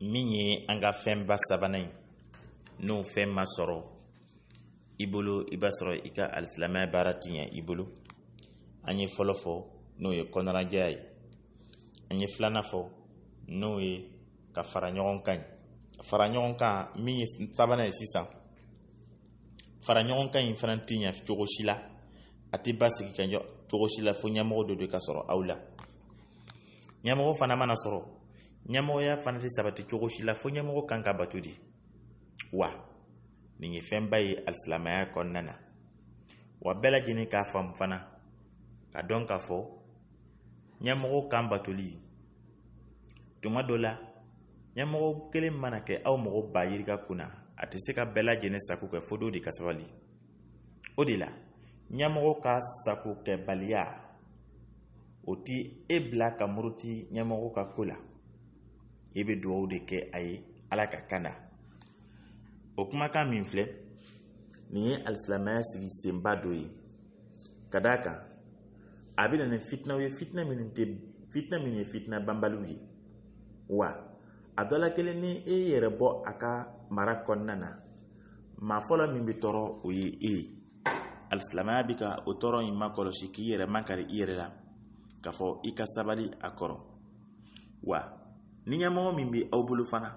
min ye an ka fɛnba sabanan ye n'o fɛn ma sɔrɔ i bolo i b'a sɔrɔ i ka alisilamɛya baara ti ɲɛ i bolo an ye fɔlɔ fɔ n'o ye kɔnɔnajɛya ye an ye filanan fɔ n'o ye ka fara ɲɔgɔn kan ye fara ɲɔgɔn kan min ye sabanan ye sisan fara ɲɔgɔn kan in fana ti ɲɛ cogo si la a tɛ ba sigi ka cogo si la fo ɲɛmɔgɔ dɔ de ka sɔrɔ aw la ɲɛmɔgɔ fana mana sɔrɔ ɲɛmɔgɔya fana tɛ sabati cogo si la fo ɲɛmɔgɔ kan ka bato di wa nin ye fɛnba ye alisilamaya kɔnɔna na wa bɛɛ lajɛlen k'a faamu fana ka dɔn k'a fɔ ɲɛmɔgɔ kan batoli tuma dɔ la ɲɛmɔgɔ kelen mana kɛ aw mɔgɔ ba yirika kunna a tɛ se ka bɛɛ lajɛlen sago kɛ fo dɔw de ka sabali o de la ɲɛmɔgɔ ka sago baliya o ti e bila ka muruti ɲɛmɔgɔ ka ko la i bɛ dugawu de kɛ a ye ala ka kan na o kumakan min filɛ nin ye alisilamɛya sigi senba dɔ ye ka d'a kan a bɛ na ni fitinaw ye fitina minnu tɛ fitina minnu ye fitina banbaliw ye wa a dɔ la kelen ni e yɛrɛ bɔ a ka mara kɔnɔna na maa fɔlɔ min bɛ tɔɔrɔ o ye e ye alisilamɛya bɛ ka o tɔɔrɔ in makɔlɔsi k'i yɛrɛ makari i yɛrɛ la k'a fɔ i ka sabali a kɔrɔ wa ni ɲɛmɔgɔ min bɛ aw bolo fana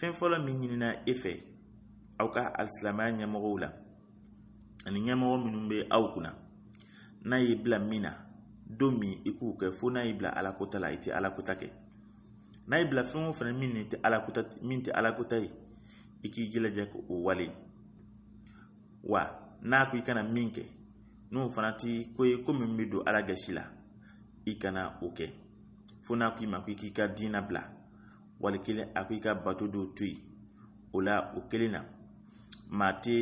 fɛn fɔlɔ min ɲinina e fɛ aw ka alisilamaya ɲɛmɔgɔw la ani ɲɛmɔgɔ minnu bɛ aw kunna n'a y'i bila min na don min i k'o kɛ fo n'a y'i bila alakota la i tɛ alakota kɛ n'a y'i bila fɛn o fɛn min tɛ alakota min tɛ alakota ye i k'i jilaja k'o wale wa n'a ko i kana min kɛ n'o fana ti ko ye ko min bɛ don ala gasi la i kana o kɛ fo k'i ma k'i ka diina bila wali kelen a ko i ka bato dɔw to yen o la o kelen na maa tɛ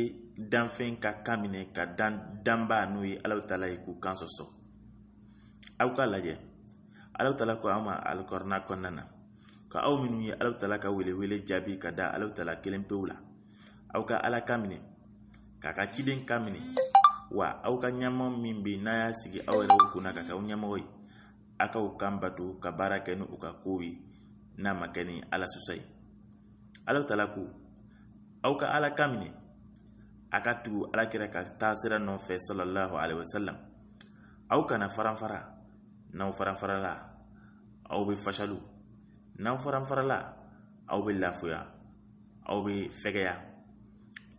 danfɛn ka kan minɛ ka dan danba n'o e ye ala taala ye k'u kan sɔsɔ aw k'a lajɛ ala taala ko an ma alikɔrɔna kɔnɔna na ka aw minnu ye ala taala ka wele wele jaabi ka da ala taala kelen pewu la aw ka ala ka minɛ k'a ka ciden ka minɛ wa aw ka ɲɛma min bɛ yen n'a y'a sigi aw yɛrɛw e kunna ka k'aw ɲɛmɔgɔ ye a ka u kan bato ka baara kɛ ni u ka kow ye n'a ma kɛ ni ala sosa ye ala tala ko aw ka ala kan minɛ a ka tugu alakira ka taa sira nɔfɛ salallahu alaihi wasalam aw kana faranfara n'aw faranfarala aw bɛ fasalu n'aw faranfarala aw bɛ lafiya aw bɛ fɛgɛya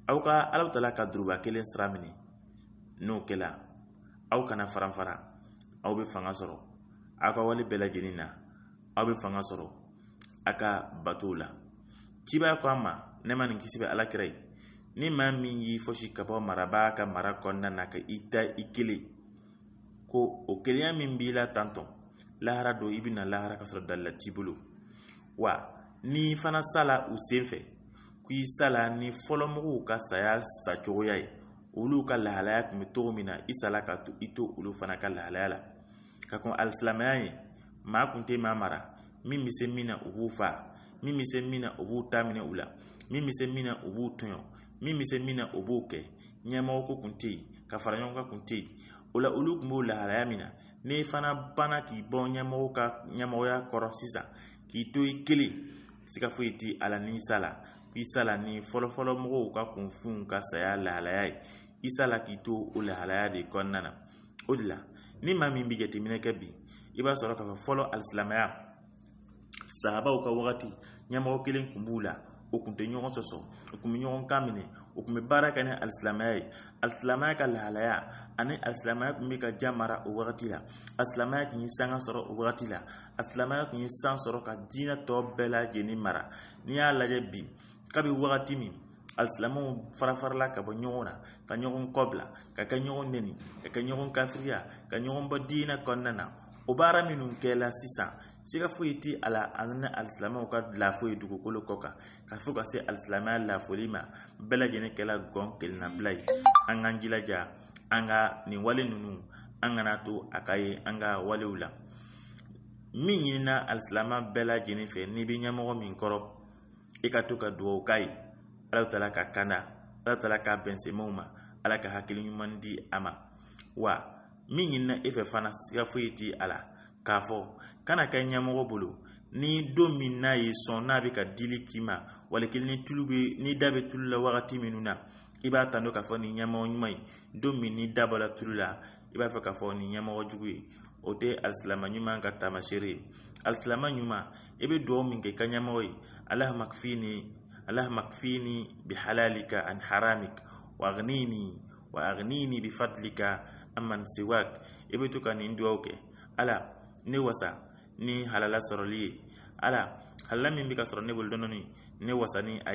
aw ka alaw tala ka duruba kelen sira minɛ n'o kɛla aw kana faranfara aw bɛ fanga sɔrɔ aka wali bela bɛɛ lajɛlen aw fanga soro aka ka kiba ko a ma ne ma nin ni ma min y'i foshi ka bɔ ka mara na ka i ikili i kelen ko o kelenya min bila tanto lahara do i lahara kasra dalla tibulu wa n'i fana sala u sen fɛ sala ni fɔlɔmɔgɔw ka saya sacogoya ye olu ka lahalaya tun bɛ cogo min na i sala ka to i to olu fana ka lahalaya la ka kɔn alisilamɛya ye maa kun tɛ maa mara min bɛ se min na o b'u fa min bɛ se min na o b'u ta minɛ u la min bɛ se min na o b'u tɔɲɔ min bɛ se min na o b'o kɛ ɲɛmɔgɔ ko kun tɛ yen ka fara ɲɔgɔn kan kun tɛ yen o la olu tun b'o lahalaya min na n'i fana banna k'i bɔ ɲɛmɔgɔ ka ɲɛmɔgɔya kɔrɔ sisan k'i to i kelen siga foyi ti ala ni isa la isa la ni fɔlɔfɔlɔ mɔgɔw ka kunfun ka saya lahalaya ye isa la k'i to o lahalaya de kɔnɔna na o de la ni ma min bi jateminɛ kɛ bi i b'a sɔrɔ k'a fɔlɔ alisilamaya sahabaw ka wagati ɲɛmɔgɔ kelen kun b'u la o kun tɛ ɲɔgɔn sɔsɔ o kun bɛ ɲɔgɔn kan minɛ o kun bɛ baara kɛ ni alisilamaya ye alisilamaya ka lahalaya ani alisilamaya kun bɛ ka ja mara o wagati la alisilamaya kun ye sanga sɔrɔ o wagati la alisilamaya kun ye san sɔrɔ ka diinɛ tɔ bɛɛ lajɛlen mara n'i y'a lajɛ bi kabi wagati min alisilamɛw farafarala ka bɔ ɲɔgɔn na ka ɲɔgɔn kɔbila ka kɛ ɲɔgɔn neni ka kɛ ɲɔgɔn kafiriya ka ɲɔgɔn bɔ diinɛ kɔnɔna na o baara minnu kɛla sisan siga foyi ti a la ani ni alisilamɛw ka laafo dugukolo kɔ kan ka fɔ ka se alisilamɛya laafoli ma bɛɛ lajɛlen kɛla gɔn kelenna ye an k'an jilaja an ka nin wale ninnu an kana to a ka ye an ka walew la min ɲinina alisilama bɛɛ lajɛlen fɛ n'i bɛ ɲɛmɔgɔ min kɔrɔ i e ka to ka duwawu k'a ye ala taala ka kanda ala ka bɛnsɛmɛw ma ala ka hakili ɲuman di a ma wa min ɲinina e fɛ fana siga foyi ti a la k'a fɔ kana kɛ ɲɛmɔgɔ bolo ni don min n'a ye sɔn n'a bɛ ka dili k'i ma wali kelen ni tulu bɛ ni da bɛ tulu la wagati minnu na i b'a tanto k'a fɔ nin ɲɛmɔgɔ ɲuman ye don min ni da bɔra tulu la i b'a fɛ k'a fɔ nin ɲɛmɔgɔ jugu ye o tɛ alisilama ɲuman ka taamaseere ye alisilama ɲuman i bɛ dugawu min kɛ i ka ɲɛmɔgɔ ye alahamakifini اللهم اكفيني بحلالك عن حرامك واغنيني واغنيني بفضلك amman siwak i be to ka nin ala ne wasa ni halala sɔrɔli ala halala min be ka sɔrɔ ne bolo wasa ni a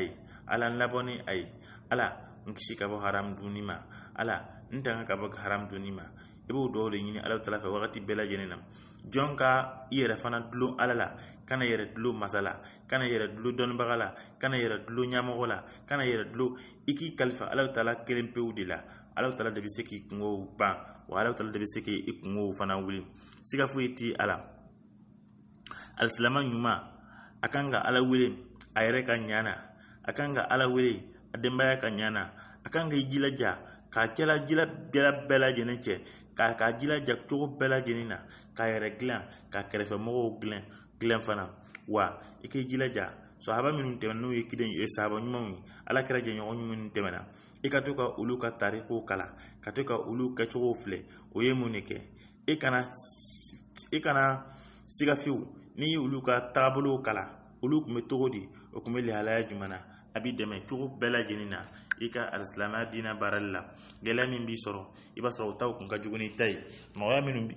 ala n labɔ ala n kisi ka bɔ haram duni ma ala n ka bɔ haram duni i b'o dɔw de ɲini alahu taala fɛ wagati bɛɛ lajɛlen na jɔn ka i yɛrɛ fana dulo ala la kana yɛrɛ dulo masa la kana yɛrɛ dulo dɔnnibaga la kana yɛrɛ dulo ɲɛmɔgɔ la kana yɛrɛ dulo i k'i kalifa alahu tala kelen pewu de la alahu tala de bɛ se k'i kungow ban wa ala tala de bɛ se k'i kungow fana wuli siga foyi ti a la alisilama ɲuman a kan ka ala wele a yɛrɛ ka ɲa na a kan ka ala wele a denbaya ka ɲa na a kan k'i jilaja k'a kɛla jila bɛɛ lajɛlen cɛ k'a ka jilaja cogo bɛɛ lajɛlen na k'a yɛrɛ dilan k'a kɛrɛfɛmɔgɔw dilan dilan fana wa i k'i jilaja sahaba minnu tɛmɛna n'u ye kiden ye sahaba ɲumanw ye ala kɛra jɛɲɔgɔn minnu tɛmɛna i ka to ka olu ka tarikow kalan ka to ka olu kɛcogow filɛ o ye mun de kɛ i kana i kana siga fiyewu n'i ye olu ka taabolow kalan olu tun bɛ cogo di o tun bɛ lahalaya jumɛn na a b'i dɛmɛ cogo bɛɛ lajɛlen na i ka alisilamaya diinɛ baarali la gɛlɛya min b'i sɔrɔ i b'a sɔrɔ o taw kun ka juguni ni ta ye nɔgɔya minnu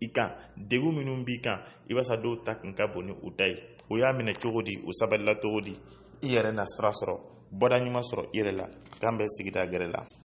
i kan degun minnu b'i kan i b'a sɔrɔ dɔw ta kun ka bon ni u ta ye o y'a minɛ cogo di o sabalila cogo di i yɛrɛ na sira sɔrɔ bɔda ɲuman sɔrɔ i yɛrɛ la k'an bɛ sigida gɛrɛ la